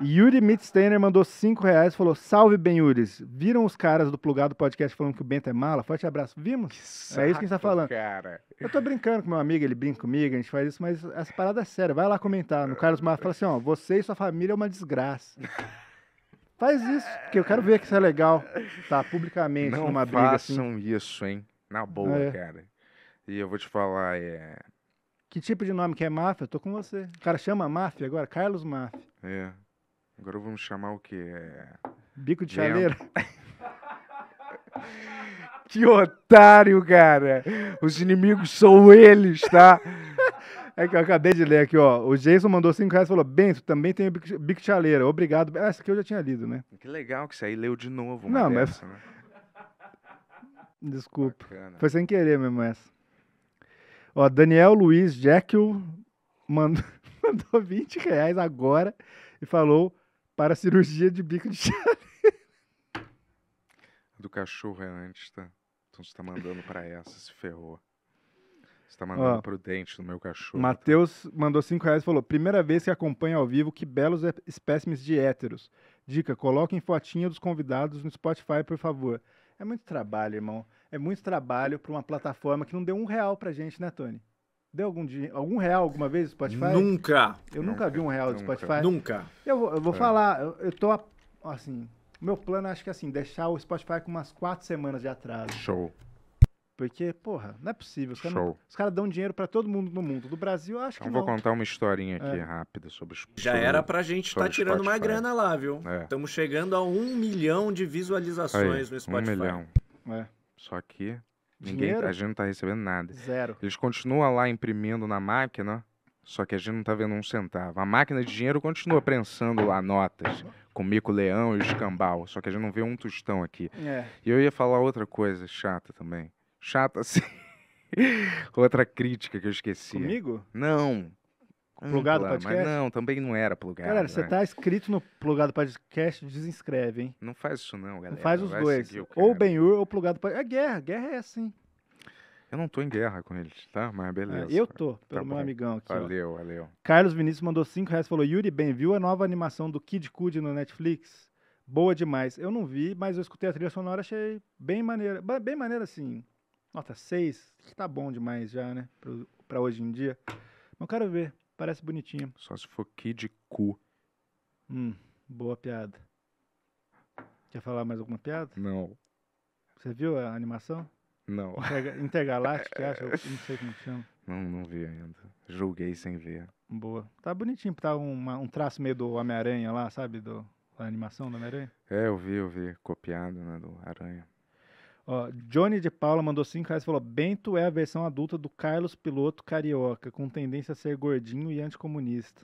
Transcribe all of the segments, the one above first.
Yuri Mitsteiner mandou 5 reais falou: Salve, Ben Yuris. Viram os caras do plugado podcast falando que o Bento é mala? Forte abraço. Vimos? Saco, é isso que a gente tá falando. Cara. Eu tô brincando com meu amigo, ele brinca comigo, a gente faz isso, mas essa parada é séria. Vai lá comentar. No Carlos Mar fala assim: ó, você e sua família é uma desgraça. faz isso, porque eu quero ver que isso é legal, tá? Publicamente, Não numa briga. Não assim. façam assim. isso, hein? Na boa, ah, é. cara. E eu vou te falar, é. Que tipo de nome que é máfia? Eu tô com você. O cara chama máfia agora, Carlos Máfia. É. Agora vamos chamar o quê? É bico de chaleira? que otário, cara! Os inimigos são eles, tá? É que eu acabei de ler aqui, ó. O Jason mandou 5 reais e falou: Bento, também tem bico de chaleira. Obrigado. Ah, essa aqui eu já tinha lido, né? Que legal que você aí leu de novo. Não, dessa, mas. Né? Desculpa. Bacana. Foi sem querer mesmo essa. Ó, Daniel Luiz Jekyll mandou, mandou 20 reais agora e falou: para cirurgia de bico de chaleira. Do cachorro é antes, tá? Então você tá mandando para essa, se ferrou. Você tá mandando Ó, pro dente do meu cachorro. Matheus tá? mandou 5 reais e falou: primeira vez que acompanha ao vivo, que belos espécimes de héteros. Dica: coloquem fotinha dos convidados no Spotify, por favor. É muito trabalho, irmão. É muito trabalho para uma plataforma que não deu um real pra gente, né, Tony? Deu algum, dia, algum real alguma vez no Spotify? Nunca. Eu nunca, nunca vi um real do Spotify. Nunca. Eu vou, eu vou é. falar, eu, eu tô assim. Meu plano é, acho que é assim, deixar o Spotify com umas quatro semanas de atraso. Show. Porque, porra, não é possível. Os caras cara dão dinheiro para todo mundo no mundo. Do Brasil, acho então, que não. vou contar uma historinha aqui é. rápida sobre os Já sobre, era pra gente estar tá tirando Spotify. uma grana lá, viu? Estamos é. chegando a um milhão de visualizações Aí, no Spotify. Um milhão. É. Só que Ninguém, tá, a gente não tá recebendo nada. Zero. Eles continuam lá imprimindo na máquina, só que a gente não tá vendo um centavo. A máquina de dinheiro continua prensando lá notas, com mico leão e escambau, só que a gente não vê um tostão aqui. É. E eu ia falar outra coisa chata também. Chata assim. outra crítica que eu esqueci. Comigo? Não. Hum, plugado Podcast? Mas não, também não era plugado. Galera, você né? tá inscrito no Plugado Podcast, desinscreve, hein? Não faz isso não, galera. Não faz os dois. Ou é. Ur ou Plugado Podcast. É guerra, guerra é assim. Eu não tô em guerra com eles, tá? Mas beleza. É, eu tô, pelo tá meu bom. amigão aqui. Valeu, ó. valeu. Carlos Vinícius mandou 5 reais falou: Yuri, bem, viu a nova animação do Kid Cudi no Netflix? Boa demais. Eu não vi, mas eu escutei a trilha sonora, achei bem maneira. Bem maneira assim. Nota 6, tá bom demais já, né? Pra, pra hoje em dia. Mas eu quero ver. Parece bonitinha. Só se for Kid Cu. Hum, boa piada. Quer falar mais alguma piada? Não. Você viu a animação? Não. Intergaláctica, acho, eu não sei como chama. Não, não vi ainda. Julguei sem ver. Boa. Tá bonitinho, tá uma, um traço meio do Homem-Aranha lá, sabe? Do, da animação do Homem-Aranha. É, eu vi, eu vi. Copiado, né, do Aranha. Ó, Johnny de Paula mandou 5 reais e falou: Bento é a versão adulta do Carlos Piloto Carioca, com tendência a ser gordinho e anticomunista.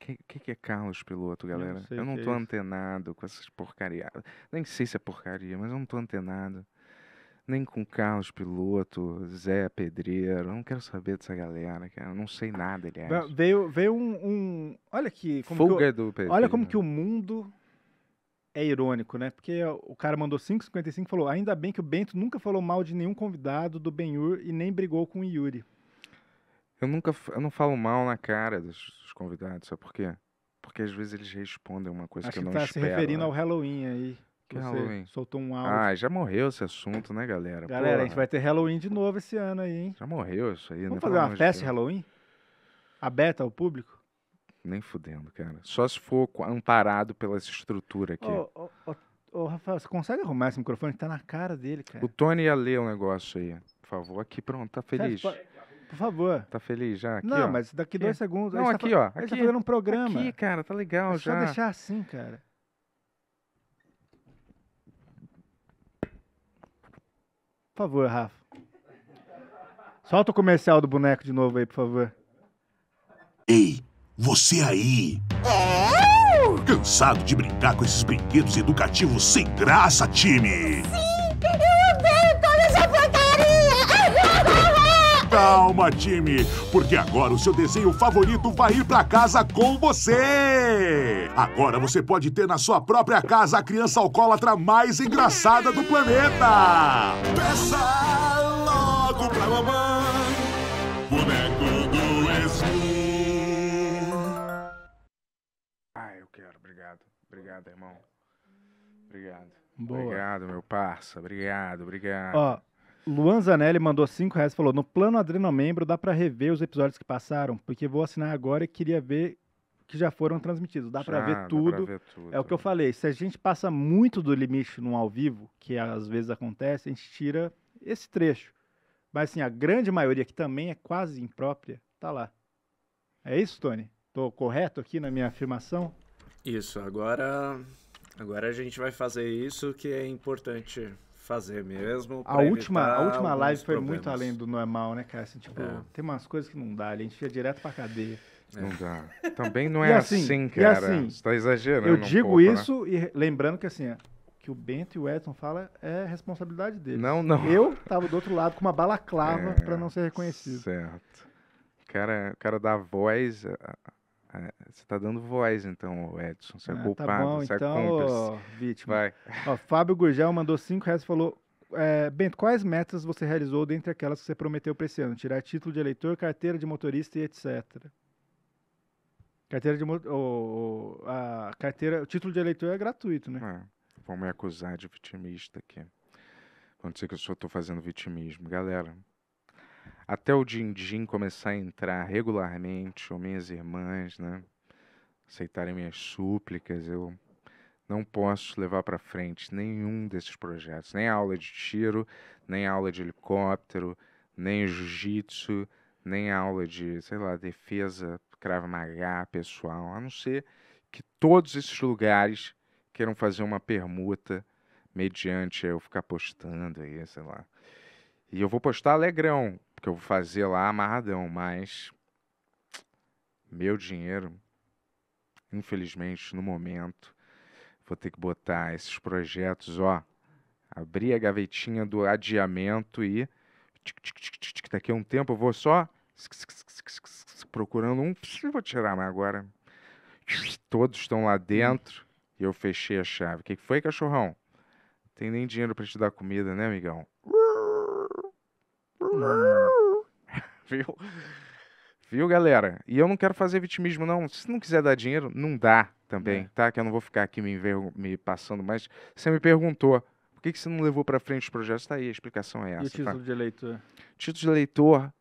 O que, que, é Carlos Piloto, galera? Eu não, eu não tô é antenado com essas porcarias. Nem sei se é porcaria, mas eu não tô antenado. Nem com Carlos Piloto, Zé Pedreiro. Eu não quero saber dessa galera, cara. Eu não sei nada, aliás. Veio, veio um, um Olha que. Como Fuga que do Olha como né? que o mundo é irônico, né? Porque o cara mandou 5,55 e falou: ainda bem que o Bento nunca falou mal de nenhum convidado do Benhur e nem brigou com o Yuri. Eu nunca eu não falo mal na cara dos, dos convidados, sabe por quê? Porque às vezes eles respondem uma coisa Acho que eu não tá espero. tá se referindo né? ao Halloween aí. Que, que Halloween? soltou um áudio. Ah, já morreu esse assunto, né, galera? Galera, Porra. a gente vai ter Halloween de novo esse ano aí, hein? Já morreu isso aí, Vamos né? Vamos fazer uma festa de Halloween? Aberta ao público? Nem fudendo, cara. Só se for amparado pela estrutura aqui. Ô, oh, Rafael, você consegue arrumar esse microfone que tá na cara dele, cara? O Tony ia ler um negócio aí. Por favor, aqui, pronto, tá feliz. por favor. Tá feliz já? Aqui, não, ó. mas daqui dois é. segundos. Não, tá aqui, tá, ó. Aqui, tá fazendo um programa. Aqui, cara, tá legal é já. Só deixar assim, cara. Por favor, Rafa. Solta o comercial do boneco de novo aí, por favor. Ei, você aí! Eu? Cansado de brincar com esses brinquedos educativos sem graça, time! Sim! Eu odeio toda essa porcaria! Calma, time! Porque agora o seu desenho favorito vai ir pra casa com você! Agora você pode ter na sua própria casa a criança alcoólatra mais engraçada do planeta! Peça logo pra mamãe! Obrigado, irmão. Obrigado. Boa. Obrigado, meu parça. Obrigado, obrigado. Ó, Luan Zanelli mandou cinco reais e falou: No plano Adrenal Membro dá para rever os episódios que passaram, porque vou assinar agora e queria ver que já foram transmitidos. Dá para ver, tudo. ver tudo. É o que eu falei: se a gente passa muito do limite no ao vivo, que às vezes acontece, a gente tira esse trecho. Mas assim, a grande maioria, que também é quase imprópria, tá lá. É isso, Tony? Tô correto aqui na minha afirmação? Isso, agora agora a gente vai fazer isso que é importante fazer mesmo. A última, a última live foi problemas. muito além do normal, né, cara? Assim, tipo, é. tem umas coisas que não dá, a gente fica direto pra cadeia. É. Não dá. Também não é assim, assim, cara. Assim, Você tá exagerando. Eu digo um pouco, né? isso né? e lembrando que assim, é, que o Bento e o Edson fala é responsabilidade deles Não, não. Eu tava do outro lado com uma balaclava é, para não ser reconhecido. Certo. O cara, o cara dá voz é, você tá dando voz, então, Edson. Você é ah, tá culpado, tá bom, você é então, é cúmplice. vítima. Vai. Ó, Fábio Gurgel mandou 5 reais e falou: é, Bento, quais metas você realizou dentre aquelas que você prometeu para esse ano? Tirar título de eleitor, carteira de motorista e etc. Carteira de motor, a carteira, o título de eleitor é gratuito, né? É, vão me acusar de vitimista aqui. Vão dizer que eu só estou fazendo vitimismo. Galera, até o din-din começar a entrar regularmente, ou minhas irmãs, né, aceitarem minhas súplicas, eu não posso levar para frente nenhum desses projetos, nem aula de tiro, nem aula de helicóptero, nem jiu-jitsu, nem aula de, sei lá, defesa, Krav Maga, pessoal, a não ser que todos esses lugares queiram fazer uma permuta mediante eu ficar postando aí, sei lá. E eu vou postar alegrão, que eu vou fazer lá amarradão, mas meu dinheiro, infelizmente, no momento, vou ter que botar esses projetos, ó, abrir a gavetinha do adiamento e daqui a um tempo eu vou só procurando um, vou tirar, mas agora todos estão lá dentro e eu fechei a chave. O que foi, cachorrão? Tem nem dinheiro para te dar comida, né, amigão? Viu? Viu, galera? E eu não quero fazer vitimismo, não. Se não quiser dar dinheiro, não dá também, é. tá? Que eu não vou ficar aqui me, me passando, mas você me perguntou por que, que você não levou para frente os projetos. tá aí, a explicação é essa. E o tá? título tá? de eleitor? Título de eleitor.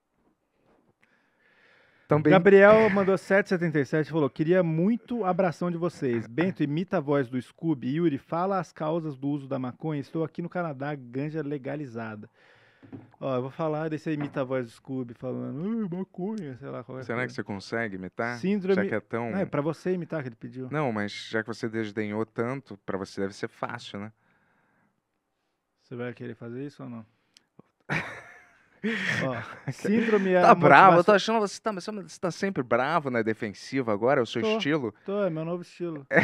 Também... Gabriel mandou 777 e falou: Queria muito abração de vocês. Bento, imita a voz do Scooby. Yuri, fala as causas do uso da maconha. Estou aqui no Canadá, ganja legalizada. Ó, eu vou falar, daí você imita a voz do Scooby falando, Ai, maconha, sei lá qual é. Será coisa. que você consegue imitar? Síndrome. Já que é tão. Não, é pra você imitar que ele pediu. Não, mas já que você desdenhou tanto, pra você deve ser fácil, né? Você vai querer fazer isso ou não? Ó, síndrome é Tá bravo, eu tô achando tá, você tá, você tá sempre bravo na né, defensiva agora, é o seu tô, estilo. Tô, é meu novo estilo. É.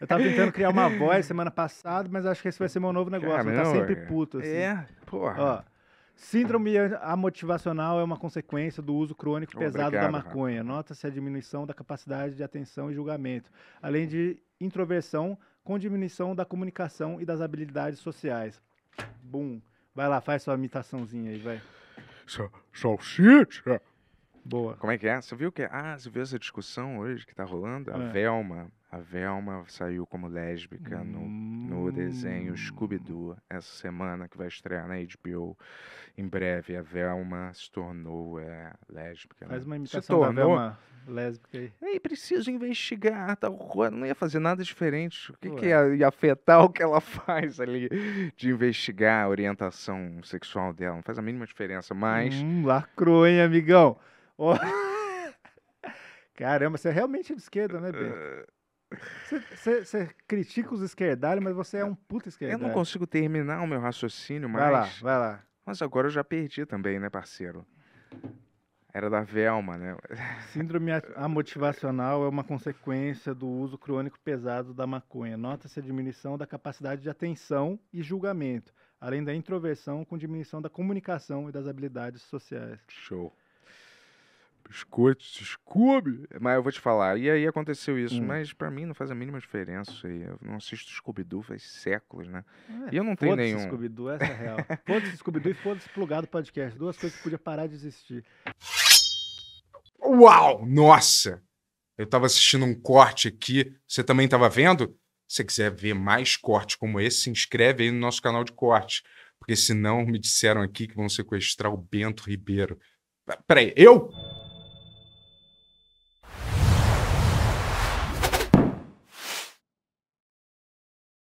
Eu tava tentando criar uma voz semana passada, mas acho que esse vai ser meu novo negócio. Cara, tá sempre puto, é, assim. É, porra. Ó, Síndrome amotivacional é uma consequência do uso crônico pesado Obrigado, da maconha. Nota-se a diminuição da capacidade de atenção e julgamento, além de introversão com diminuição da comunicação e das habilidades sociais. Bum. Vai lá, faz sua imitaçãozinha aí, vai. Salsicha! Boa. Como é que é? Você viu que. Ah, você viu essa discussão hoje que tá rolando? A é. Velma. A Velma saiu como lésbica hum. no, no desenho hum. Scooby-Doo essa semana, que vai estrear na HBO. Em breve, a Velma se tornou é, lésbica. Faz né? uma imitação tornou... da Velma lésbica aí. Ei, preciso investigar, tal coisa. Não ia fazer nada diferente. O que, que ia, ia afetar o que ela faz ali de investigar a orientação sexual dela? Não faz a mínima diferença, mas... Hum, lacrou, hein, amigão? Caramba, você é realmente de esquerda, né, Bento? É. Você critica os esquerdalhos, mas você é um puta esquerdalho. Eu não consigo terminar o meu raciocínio, mas. Vai lá, vai lá. Mas agora eu já perdi também, né, parceiro? Era da Velma, né? Síndrome amotivacional é uma consequência do uso crônico pesado da maconha. Nota-se a diminuição da capacidade de atenção e julgamento, além da introversão com diminuição da comunicação e das habilidades sociais. Show biscoitos, Scooby. Mas eu vou te falar. E aí aconteceu isso. Hum. Mas para mim não faz a mínima diferença isso aí. Eu não assisto Scooby-Doo faz séculos, né? É, e eu não tenho nenhum. Scooby-Doo, essa é real. foda-se Scooby-Doo e foda-se plugado podcast. Duas coisas que podia parar de existir. Uau! Nossa! Eu tava assistindo um corte aqui. Você também tava vendo? Se você quiser ver mais cortes como esse, se inscreve aí no nosso canal de cortes. Porque senão me disseram aqui que vão sequestrar o Bento Ribeiro. Peraí, eu?